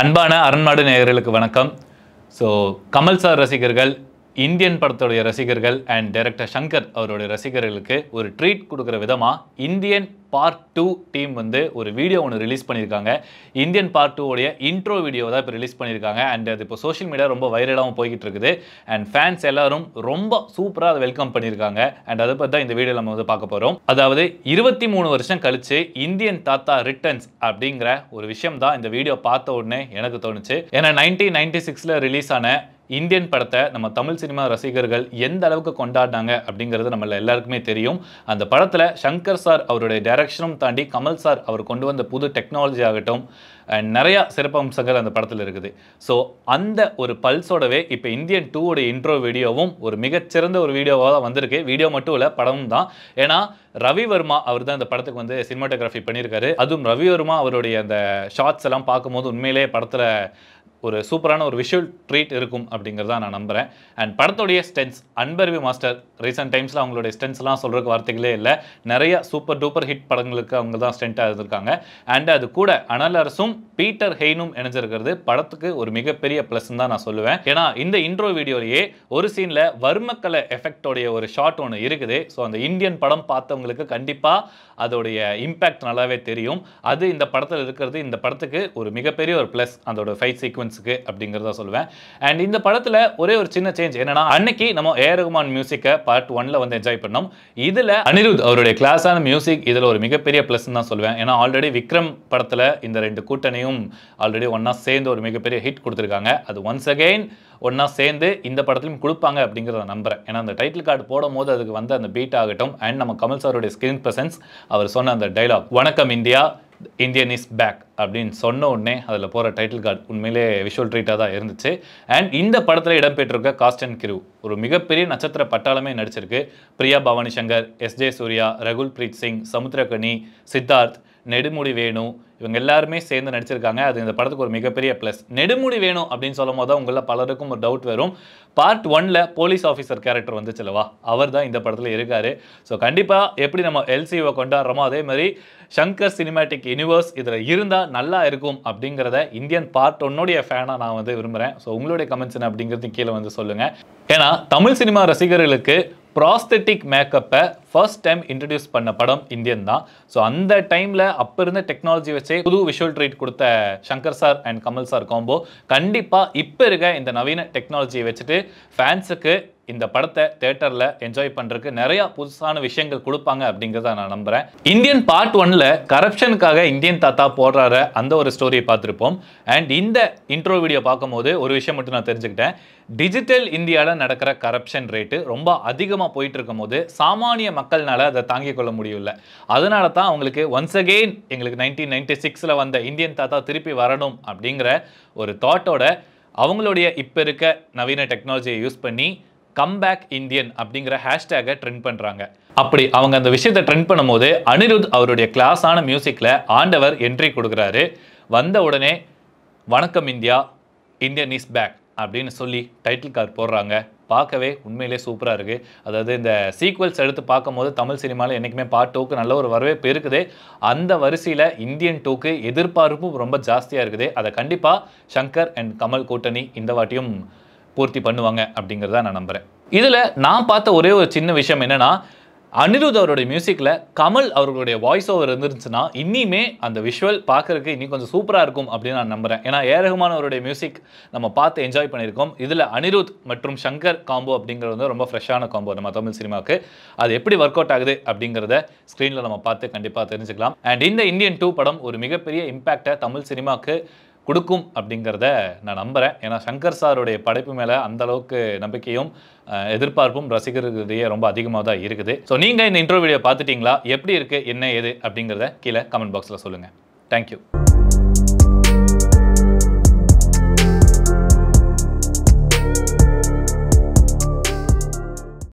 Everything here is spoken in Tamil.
அன்பான அரண்மாடு நேயர்களுக்கு வணக்கம் ஸோ கமல் சார் ரசிகர்கள் இந்தியன் படத்துடைய ரசிகர்கள் அண்ட் டைரக்டர் சங்கர் அவருடைய ரசிகர்களுக்கு ஒரு ட்ரீட் கொடுக்குற விதமாக இந்தியன் பார்ட் டூ டீம் வந்து ஒரு வீடியோ ஒன்று ரிலீஸ் பண்ணியிருக்காங்க இந்தியன் பார்ட் டூவோடைய இன்ட்ரோ வீடியோ தான் இப்போ ரிலீஸ் பண்ணியிருக்காங்க அண்ட் அது இப்போ சோஷியல் மீடியா ரொம்ப வைரலாகவும் போய்கிட்டு இருக்குது அண்ட் ஃபேன்ஸ் எல்லாரும் ரொம்ப சூப்பராக அதை வெல்கம் பண்ணியிருக்காங்க அண்ட் அதை பற்றி தான் இந்த வீடியோ நம்ம வந்து பார்க்க போகிறோம் அதாவது இருபத்தி மூணு வருஷம் கழித்து இந்தியன் தாத்தா ரிட்டர்ன்ஸ் அப்படிங்கிற ஒரு விஷயம் தான் இந்த வீடியோ பார்த்த உடனே எனக்கு தோணுச்சு ஏன்னா நைன்டீன் நைன்டி சிக்ஸில் ரிலீஸ் ஆன இந்தியன் படத்தை நம்ம தமிழ் சினிமா ரசிகர்கள் எந்த அளவுக்கு கொண்டாடினாங்க அப்படிங்கிறது நம்மள எல்லாருக்குமே தெரியும் அந்த படத்தில் சங்கர் சார் அவருடைய டைரக்ஷனும் தாண்டி கமல் சார் அவர் கொண்டு வந்த புது டெக்னாலஜி ஆகட்டும் நிறையா சிறப்பம்சங்கள் அந்த படத்தில் இருக்குது ஸோ அந்த ஒரு பல்ஸோடவே இப்போ இந்தியன் டூவோட இன்ட்ரோ வீடியோவும் ஒரு மிகச்சிறந்த ஒரு வீடியோவாக தான் வந்திருக்கு வீடியோ மட்டும் இல்லை படமும் தான் ஏன்னா ரவிவர்மா அவர் தான் இந்த படத்துக்கு வந்து சினிமாட்டோகிராஃபி பண்ணியிருக்காரு அதுவும் ரவிவர்மா அவருடைய அந்த ஷார்ட்ஸ் எல்லாம் பார்க்கும்போது உண்மையிலே படத்தில் ஒரு சூப்பரான ஒரு விஷுவல் ட்ரீட் இருக்கும் அப்படிங்கிறத நான் நம்புகிறேன் அண்ட் படத்துடைய ஸ்டென்ஸ் அன்பருவி மாஸ்டர் ரீசெண்ட் டைம்ஸில் அவங்களுடைய ஸ்டென்ஸ்லாம் சொல்கிறதுக்கு வார்த்தைகளே இல்லை நிறைய சூப்பர் டூப்பர் ஹிட் படங்களுக்கு அவங்க தான் ஸ்டென்ட்டாக இருந்திருக்காங்க அண்ட் அது கூட அனலரசும் பீட்டர் ஹெய்னும் இணைஞ்சிருக்கிறது படத்துக்கு ஒரு மிகப்பெரிய ப்ளஸ்ன்னு தான் நான் சொல்லுவேன் ஏன்னா இந்த இன்ட்ரோ வீடியோலேயே ஒரு சீனில் வர்மக்கலை எஃபெக்டோடைய ஒரு ஷாட் ஒன்று இருக்குது ஸோ அந்த இந்தியன் படம் பார்த்தவங்களுக்கு கண்டிப்பாக அதோடைய இம்பேக்ட் நல்லாவே தெரியும் அது இந்த படத்தில் இருக்கிறது இந்த படத்துக்கு ஒரு மிகப்பெரிய ஒரு ப்ளஸ் அதோட ஃபைட் சீக்வன்ஸ் பர்ஃபார்மன்ஸுக்கு அப்படிங்கிறத சொல்லுவேன் அண்ட் இந்த படத்தில் ஒரே ஒரு சின்ன சேஞ்ச் என்னன்னா அன்னைக்கு நம்ம ஏ ரகுமான் மியூசிக்கை பார்ட் ஒன்ல வந்து என்ஜாய் பண்ணோம் இதில் அனிருத் அவருடைய கிளாஸான மியூசிக் இதில் ஒரு மிகப்பெரிய ப்ளஸ் தான் சொல்லுவேன் ஏன்னா ஆல்ரெடி விக்ரம் படத்தில் இந்த ரெண்டு கூட்டணியும் ஆல்ரெடி ஒன்றா சேர்ந்து ஒரு மிகப்பெரிய ஹிட் கொடுத்துருக்காங்க அது ஒன்ஸ் அகெயின் ஒன்றா சேர்ந்து இந்த படத்துலையும் கொடுப்பாங்க அப்படிங்கிறத நம்புகிறேன் ஏன்னா அந்த டைட்டில் கார்டு போடும் போது அதுக்கு வந்து அந்த பீட் ஆகட்டும் அண்ட் நம்ம கமல் சாருடைய ஸ்க்ரீன் பர்சன்ஸ் அவர் சொன்ன அந்த டைலாக் வணக்கம் இந்தியா இந்தியன் இஸ் பேக் அப்படின்னு சொன்ன உடனே அதில் போகிற டைட்டில் கார்டு உண்மையிலே விஷுவல் ட்ரீட்டாக தான் இருந்துச்சு அண்ட் இந்த படத்தில் இடம்பெற்றிருக்க காஸ்ட் அண்ட் கிரிவ் ஒரு மிகப்பெரிய நட்சத்திர பட்டாளமே நடிச்சிருக்கு பிரியா பவானி சங்கர் எஸ் ஜே சூர்யா ரகுல் பிரீத் சிங் சமுத்திரகனி சித்தார்த் நெடுமுடி வேணும் இவங்க எல்லாருமே சேர்ந்து நடிச்சிருக்காங்க அது இந்த படத்துக்கு ஒரு மிகப்பெரிய ப்ளஸ் நெடுமுடி வேணும் அப்படின்னு சொல்லும் போது உங்களில் பலருக்கும் ஒரு டவுட் வரும் பார்ட் ஒனில் போலீஸ் ஆஃபீஸர் கேரக்டர் செல்லவா அவர் தான் இந்த படத்தில் இருக்கார் ஸோ கண்டிப்பாக எப்படி நம்ம எல்சிஓ கொண்டாடுறோமோ அதே மாதிரி சங்கர் சினிமேட்டிக் யூனிவர்ஸ் இதில் இருந்தால் நல்லா இருக்கும் அப்படிங்கிறத இந்தியன் பார்ட் ஒன்னுடைய ஃபேனாக நான் வந்து விரும்புகிறேன் ஸோ உங்களுடைய கமெண்ட்ஸ் என்ன அப்படிங்கிறது கீழே வந்து சொல்லுங்கள் ஏன்னா தமிழ் சினிமா ரசிகர்களுக்கு ப்ராஸ்தெட்டிக் மேக்கப்பை ஃபர்ஸ்ட் டைம் இன்ட்ரடியூஸ் பண்ண படம் இந்தியன் தான் ஸோ அந்த டைமில் அப்போ இருந்த டெக்னாலஜி வச்சே புது விஷுவல் ட்ரீட் கொடுத்த Shankar sir and Kamal sir combo கண்டிப்பாக இப்போ இருக்க இந்த நவீன டெக்னாலஜியை வச்சுட்டு ஃபேன்ஸுக்கு இந்த படத்தை தேட்டரில் என்ஜாய் பண்ணுறதுக்கு நிறையா புதுசான விஷயங்கள் கொடுப்பாங்க அப்படிங்கிறத நான் நம்புகிறேன் இந்தியன் பார்ட் ஒனில் கரப்ஷனுக்காக இந்தியன் தாத்தா போடுற அந்த ஒரு ஸ்டோரியை பார்த்துருப்போம் அண்ட் இந்த இன்ட்ரோ வீடியோ பார்க்கும்போது ஒரு விஷயம் மட்டும் நான் தெரிஞ்சுக்கிட்டேன் டிஜிட்டல் இந்தியாவில் நடக்கிற கரப்ஷன் ரேட்டு ரொம்ப அதிகமாக போயிட்டு இருக்கும் போது சாமானிய மக்கள்னால அதை தாங்கிக் கொள்ள முடியல அதனால தான் அவங்களுக்கு ஒன்ஸ் அகெயின் எங்களுக்கு நைன்டீன் நைன்டி சிக்ஸில் வந்த இந்தியன் தாத்தா திருப்பி வரணும் அப்படிங்கிற ஒரு தாட்டோட அவங்களுடைய இப்போ இருக்க நவீன டெக்னாலஜியை யூஸ் பண்ணி கம்பேக் இந்தியன் அப்படிங்கிற ஹேஷ்டேகை ட்ரெண்ட் பண்ணுறாங்க அப்படி அவங்க அந்த விஷயத்தை ட்ரெண்ட் பண்ணும்போது அனிருத் அவருடைய கிளாஸான மியூசிக்கில் ஆண்டவர் என்ட்ரி கொடுக்குறாரு வந்த உடனே வணக்கம் இந்தியா இந்தியன் இஸ் பேக் அப்படின்னு சொல்லி டைட்டில் கார்டு போடுறாங்க பார்க்கவே உண்மையிலே சூப்பராக இருக்குது அதாவது இந்த சீக்வல்ஸ் எடுத்து பார்க்கும்போது தமிழ் சினிமாவில் என்றைக்குமே பார்ட் டூக்கு நல்ல ஒரு வரவேற்பு இருக்குது அந்த வரிசையில் இந்தியன் டூக்கு எதிர்பார்ப்பும் ரொம்ப ஜாஸ்தியாக இருக்குது அதை கண்டிப்பாக சங்கர் அண்ட் கமல் கூட்டணி இந்த வாட்டியும் பூர்த்தி பண்ணுவாங்க அப்படிங்கிறத நான் நம்புகிறேன் இதில் நான் பார்த்த ஒரே ஒரு சின்ன விஷயம் என்னென்னா அனிருத் அவருடைய மியூசிக்கில் கமல் அவர்களுடைய வாய்ஸ் ஓவர் இருந்துருந்துச்சுன்னா இன்னியுமே அந்த விஷுவல் பார்க்குறதுக்கு இன்னும் கொஞ்சம் சூப்பராக இருக்கும் அப்படின்னு நான் நம்புகிறேன் ஏன்னா ஏரகுமான் அவருடைய மியூசிக் நம்ம பார்த்து என்ஜாய் பண்ணியிருக்கோம் இதில் அனிருத் மற்றும் சங்கர் காம்போ அப்படிங்கிறது வந்து ரொம்ப ஃப்ரெஷ்ஷான காம்போ நம்ம தமிழ் சினிமாவுக்கு அது எப்படி ஒர்க் அவுட் ஆகுது அப்படிங்கிறத ஸ்க்ரீனில் நம்ம பார்த்து கண்டிப்பாக தெரிஞ்சுக்கலாம் அண்ட் இந்த இந்தியன் டூ படம் ஒரு மிகப்பெரிய இம்பேக்டை தமிழ் சினிமாவுக்கு கொடுக்கும் அப்படிங்கிறத நான் நம்புகிறேன் ஏன்னா சங்கர் சாருடைய படைப்பு மேலே அந்தளவுக்கு நம்பிக்கையும் எதிர்பார்ப்பும் ரசிகர்களுடைய ரொம்ப அதிகமாக தான் இருக்குது ஸோ நீங்கள் இந்த இன்டர்வியூ வீடியோ பார்த்துட்டிங்களா எப்படி இருக்குது என்ன ஏது அப்படிங்கிறத கீழே கமெண்ட் பாக்ஸில் சொல்லுங்கள் தேங்க்யூ